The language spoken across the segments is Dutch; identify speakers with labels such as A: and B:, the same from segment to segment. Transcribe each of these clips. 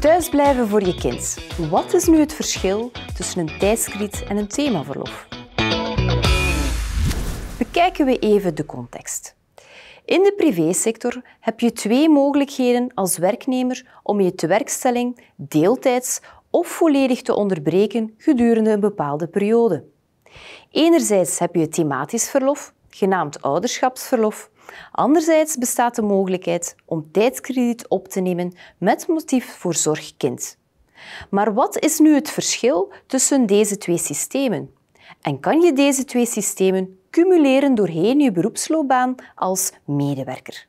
A: Thuisblijven voor je kind. Wat is nu het verschil tussen een tijdskrediet en een themaverlof? Bekijken we even de context. In de privésector heb je twee mogelijkheden als werknemer om je tewerkstelling deeltijds of volledig te onderbreken gedurende een bepaalde periode. Enerzijds heb je thematisch verlof, genaamd ouderschapsverlof, Anderzijds bestaat de mogelijkheid om tijdskrediet op te nemen met motief voor zorgkind. Maar wat is nu het verschil tussen deze twee systemen? En kan je deze twee systemen cumuleren doorheen je beroepsloopbaan als medewerker?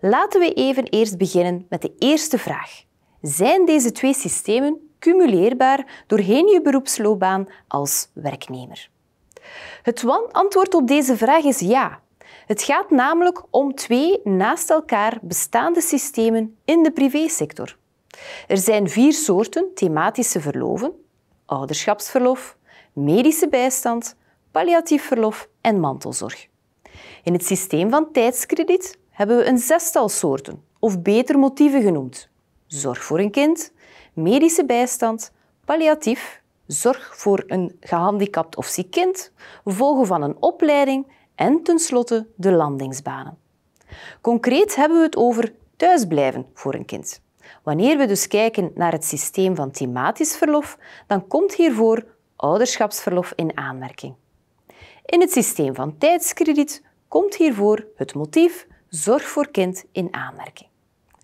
A: Laten we even eerst beginnen met de eerste vraag. Zijn deze twee systemen cumuleerbaar doorheen je beroepsloopbaan als werknemer? Het antwoord op deze vraag is ja. Het gaat namelijk om twee naast elkaar bestaande systemen in de privésector. Er zijn vier soorten thematische verloven: ouderschapsverlof, medische bijstand, palliatief verlof en mantelzorg. In het systeem van tijdskrediet hebben we een zestal soorten, of beter motieven genoemd. Zorg voor een kind, medische bijstand, palliatief, zorg voor een gehandicapt of ziek kind, volgen van een opleiding en tenslotte de landingsbanen. Concreet hebben we het over thuisblijven voor een kind. Wanneer we dus kijken naar het systeem van thematisch verlof, dan komt hiervoor ouderschapsverlof in aanmerking. In het systeem van tijdskrediet komt hiervoor het motief zorg voor kind in aanmerking.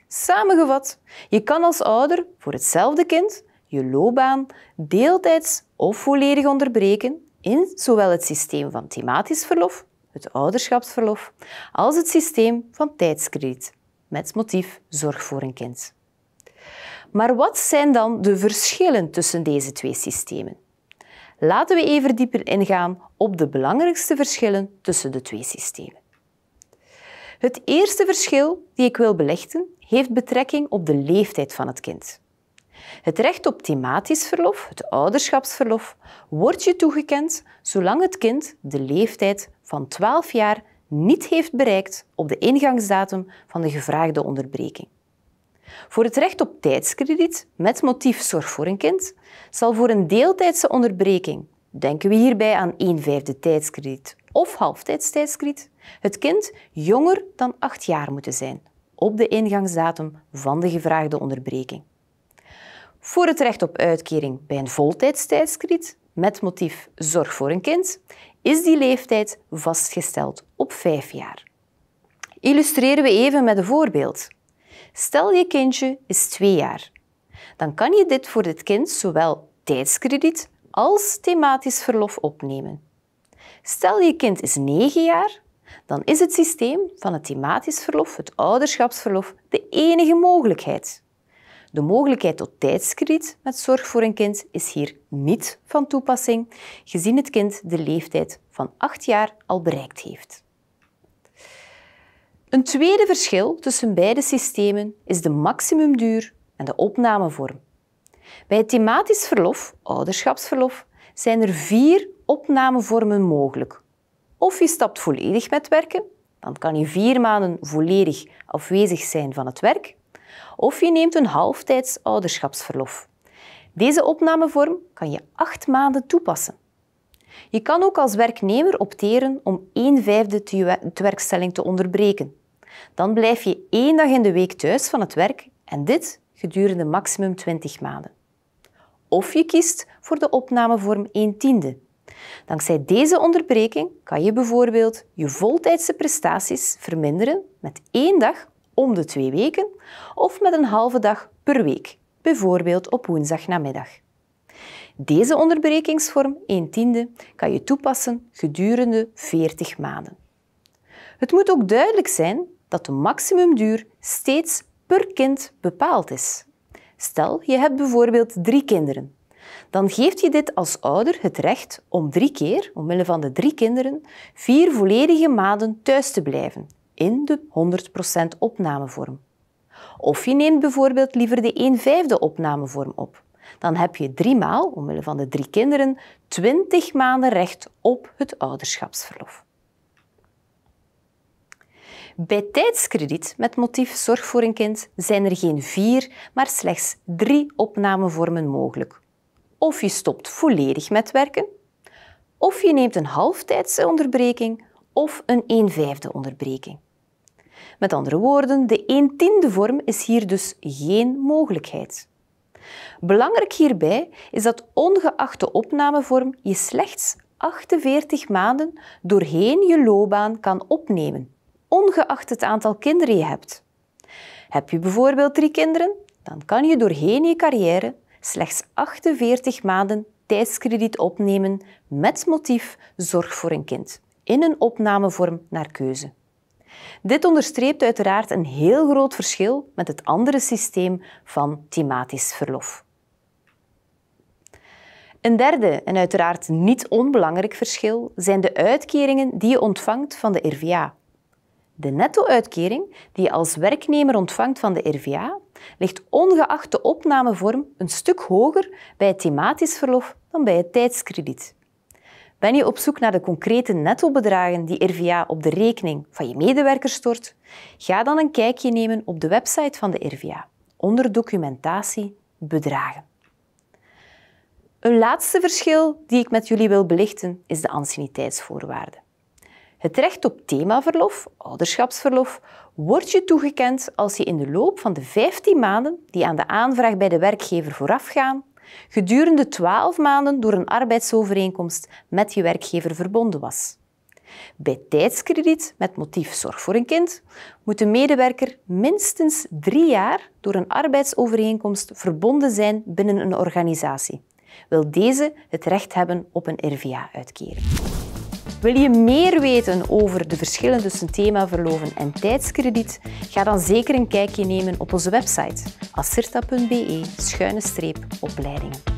A: Samengevat, je kan als ouder voor hetzelfde kind je loopbaan deeltijds of volledig onderbreken in zowel het systeem van thematisch verlof het ouderschapsverlof, als het systeem van tijdskrediet met motief zorg voor een kind. Maar wat zijn dan de verschillen tussen deze twee systemen? Laten we even dieper ingaan op de belangrijkste verschillen tussen de twee systemen. Het eerste verschil die ik wil belichten heeft betrekking op de leeftijd van het kind. Het recht op thematisch verlof, het ouderschapsverlof, wordt je toegekend zolang het kind de leeftijd van 12 jaar niet heeft bereikt op de ingangsdatum van de gevraagde onderbreking. Voor het recht op tijdskrediet met motief zorg voor een kind zal voor een deeltijdse onderbreking, denken we hierbij aan 1 vijfde tijdskrediet of halftijds het kind jonger dan 8 jaar moeten zijn op de ingangsdatum van de gevraagde onderbreking. Voor het recht op uitkering bij een voltijds met motief zorg voor een kind is die leeftijd vastgesteld op vijf jaar. Illustreren we even met een voorbeeld. Stel je kindje is twee jaar. Dan kan je dit voor dit kind zowel tijdskrediet als thematisch verlof opnemen. Stel je kind is 9 jaar, dan is het systeem van het thematisch verlof, het ouderschapsverlof, de enige mogelijkheid. De mogelijkheid tot tijdskrediet met zorg voor een kind is hier niet van toepassing, gezien het kind de leeftijd van 8 jaar al bereikt heeft. Een tweede verschil tussen beide systemen is de maximumduur en de opnamevorm. Bij het thematisch verlof, ouderschapsverlof, zijn er vier opnamevormen mogelijk. Of je stapt volledig met werken, dan kan je vier maanden volledig afwezig zijn van het werk. Of je neemt een halftijds ouderschapsverlof. Deze opnamevorm kan je acht maanden toepassen. Je kan ook als werknemer opteren om 1 vijfde te werkstelling te onderbreken. Dan blijf je één dag in de week thuis van het werk en dit gedurende maximum 20 maanden. Of je kiest voor de opnamevorm 1 tiende. Dankzij deze onderbreking kan je bijvoorbeeld je voltijdse prestaties verminderen met één dag om de twee weken of met een halve dag per week, bijvoorbeeld op woensdagnamiddag. Deze onderbrekingsvorm 1 tiende kan je toepassen gedurende 40 maanden. Het moet ook duidelijk zijn dat de maximumduur steeds per kind bepaald is. Stel, je hebt bijvoorbeeld drie kinderen. Dan geeft je dit als ouder het recht om drie keer, omwille van de drie kinderen, vier volledige maanden thuis te blijven in de 100% opnamevorm. Of je neemt bijvoorbeeld liever de 1 vijfde opnamevorm op. Dan heb je driemaal, omwille van de drie kinderen, 20 maanden recht op het ouderschapsverlof. Bij tijdskrediet met motief zorg voor een kind zijn er geen vier, maar slechts drie opnamevormen mogelijk. Of je stopt volledig met werken, of je neemt een halftijdse onderbreking of een 1 vijfde onderbreking. Met andere woorden, de 1 tiende vorm is hier dus geen mogelijkheid. Belangrijk hierbij is dat ongeacht de opnamevorm je slechts 48 maanden doorheen je loopbaan kan opnemen, ongeacht het aantal kinderen je hebt. Heb je bijvoorbeeld drie kinderen, dan kan je doorheen je carrière slechts 48 maanden tijdskrediet opnemen met motief zorg voor een kind, in een opnamevorm naar keuze. Dit onderstreept uiteraard een heel groot verschil met het andere systeem van thematisch verlof. Een derde en uiteraard niet onbelangrijk verschil zijn de uitkeringen die je ontvangt van de RVA. De netto-uitkering die je als werknemer ontvangt van de RVA ligt ongeacht de opnamevorm een stuk hoger bij het thematisch verlof dan bij het tijdskrediet. Ben je op zoek naar de concrete nettobedragen die RVA op de rekening van je medewerker stort? Ga dan een kijkje nemen op de website van de RVA onder documentatie bedragen. Een laatste verschil die ik met jullie wil belichten is de anciëniteitsvoorwaarden. Het recht op themaverlof, ouderschapsverlof, wordt je toegekend als je in de loop van de 15 maanden die aan de aanvraag bij de werkgever voorafgaan, gedurende 12 maanden door een arbeidsovereenkomst met je werkgever verbonden was. Bij tijdskrediet met motief zorg voor een kind moet de medewerker minstens drie jaar door een arbeidsovereenkomst verbonden zijn binnen een organisatie. Wil deze het recht hebben op een RVA-uitkering? Wil je meer weten over de verschillen tussen themaverloven en tijdskrediet? Ga dan zeker een kijkje nemen op onze website acerta.be-opleidingen.